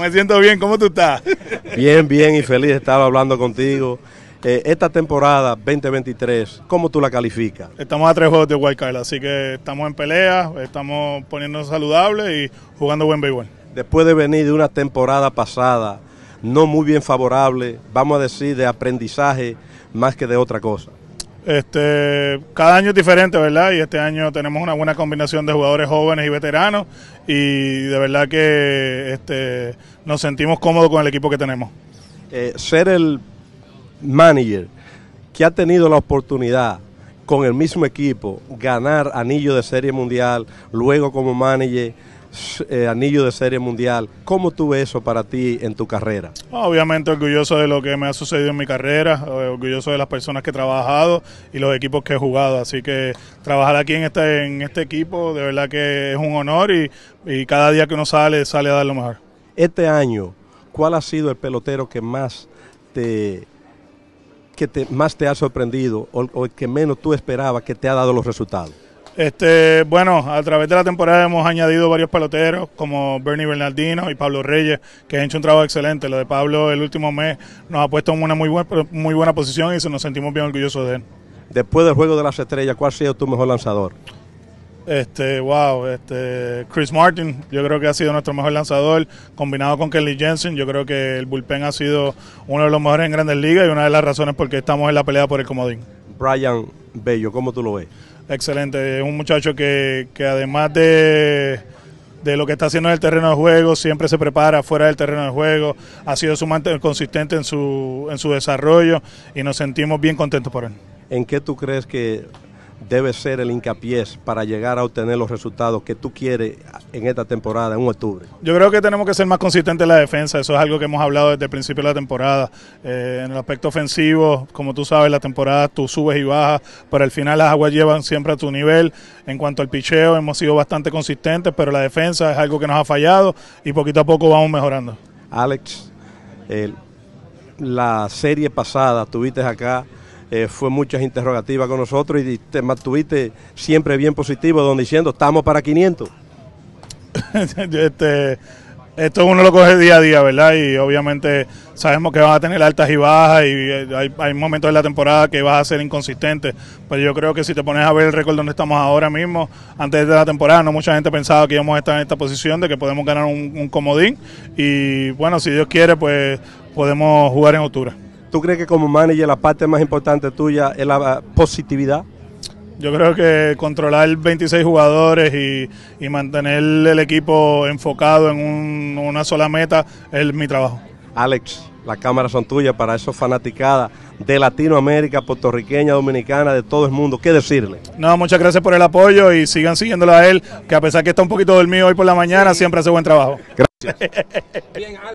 Me siento bien, ¿cómo tú estás? Bien, bien y feliz de estar hablando contigo. Eh, esta temporada 2023, ¿cómo tú la calificas? Estamos a tres juegos de Wild así que estamos en pelea, estamos poniéndonos saludables y jugando buen béisbol. Después de venir de una temporada pasada no muy bien favorable, vamos a decir de aprendizaje más que de otra cosa. Este, cada año es diferente, ¿verdad? Y este año tenemos una buena combinación de jugadores jóvenes y veteranos y de verdad que este, nos sentimos cómodos con el equipo que tenemos. Eh, ser el manager que ha tenido la oportunidad con el mismo equipo ganar anillo de serie mundial, luego como manager eh, anillo de serie mundial. ¿Cómo tuve eso para ti en tu carrera? Obviamente orgulloso de lo que me ha sucedido en mi carrera, eh, orgulloso de las personas que he trabajado y los equipos que he jugado. Así que trabajar aquí en este, en este equipo de verdad que es un honor y, cada día que uno sale, sale a dar lo mejor. Este año, ¿cuál ha sido el pelotero que más te que más te ha sorprendido o, o que menos tú esperabas que te ha dado los resultados? Este, bueno, a través de la temporada hemos añadido varios peloteros como Bernie Bernardino y Pablo Reyes, que han hecho un trabajo excelente. Lo de Pablo el último mes nos ha puesto en una muy buena, muy buena posición y nos sentimos bien orgullosos de él. Después del juego de las estrellas, ¿cuál ha sido tu mejor lanzador? Este, wow, este, Chris Martin, yo creo que ha sido nuestro mejor lanzador, combinado con Kelly Jensen, yo creo que el bullpen ha sido uno de los mejores en Grandes Ligas y una de las razones por qué estamos en la pelea por el comodín. Brian Bello. ¿Cómo tú lo ves? Excelente, es un muchacho que, además de, de, lo que está haciendo en el terreno de juego, siempre se prepara fuera del terreno de juego, ha sido sumamente consistente en su, en su desarrollo y nos sentimos bien contentos por él. ¿En qué tú crees que debe ser el hincapié para llegar a obtener los resultados que tú quieres en esta temporada, en octubre? Yo creo que tenemos que ser más consistentes en la defensa, eso es algo que hemos hablado desde el principio de la temporada. Eh, en el aspecto ofensivo, como tú sabes, la temporada tú subes y bajas, pero al final las aguas llevan siempre a tu nivel. En cuanto al picheo, hemos sido bastante consistentes, pero la defensa es algo que nos ha fallado y poquito a poco vamos mejorando. Alex, la serie pasada tuviste acá eh, fue muchas interrogativas con nosotros y te mantuviste siempre bien positivo, donde diciendo, estamos para 500. Este, esto uno lo coge día a día, ¿verdad? Y obviamente sabemos que vas a tener altas y bajas y eh, hay, momentos de la temporada que vas a ser inconsistente, pero yo creo que si te pones a ver el récord donde estamos ahora mismo, antes de la temporada, no mucha gente pensaba que íbamos a estar en esta posición de que podemos ganar un, un comodín y bueno, si Dios quiere, pues podemos jugar en octubre. ¿Tú crees que como manager la parte más importante tuya es la ah, positividad? Yo creo que controlar 26 jugadores y, mantener el equipo enfocado en una sola meta es mi trabajo. Alex, las cámaras son tuyas para esos fanaticadas de Latinoamérica, puertorriqueña, dominicana, de todo el mundo. ¿Qué decirle? No, muchas gracias por el apoyo y sigan siguiéndolo a él, que a pesar que está un poquito dormido hoy por la mañana, siempre hace buen trabajo. Gracias.